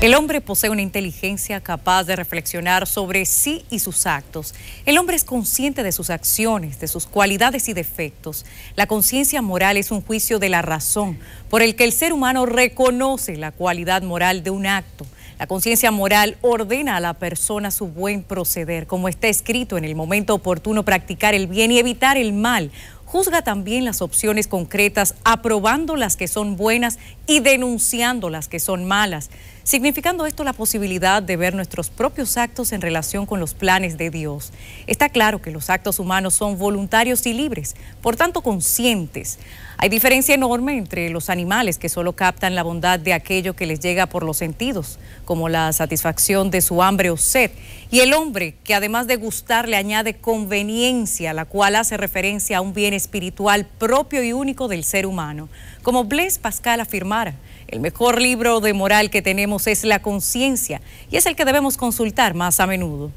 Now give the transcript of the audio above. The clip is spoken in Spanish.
El hombre posee una inteligencia capaz de reflexionar sobre sí y sus actos. El hombre es consciente de sus acciones, de sus cualidades y defectos. La conciencia moral es un juicio de la razón por el que el ser humano reconoce la cualidad moral de un acto. La conciencia moral ordena a la persona su buen proceder, como está escrito en el momento oportuno practicar el bien y evitar el mal juzga también las opciones concretas, aprobando las que son buenas y denunciando las que son malas, significando esto la posibilidad de ver nuestros propios actos en relación con los planes de Dios. Está claro que los actos humanos son voluntarios y libres, por tanto conscientes. Hay diferencia enorme entre los animales que solo captan la bondad de aquello que les llega por los sentidos, como la satisfacción de su hambre o sed, y el hombre que además de gustar le añade conveniencia, la cual hace referencia a un bien espiritual propio y único del ser humano. Como Blaise Pascal afirmara, el mejor libro de moral que tenemos es la conciencia y es el que debemos consultar más a menudo.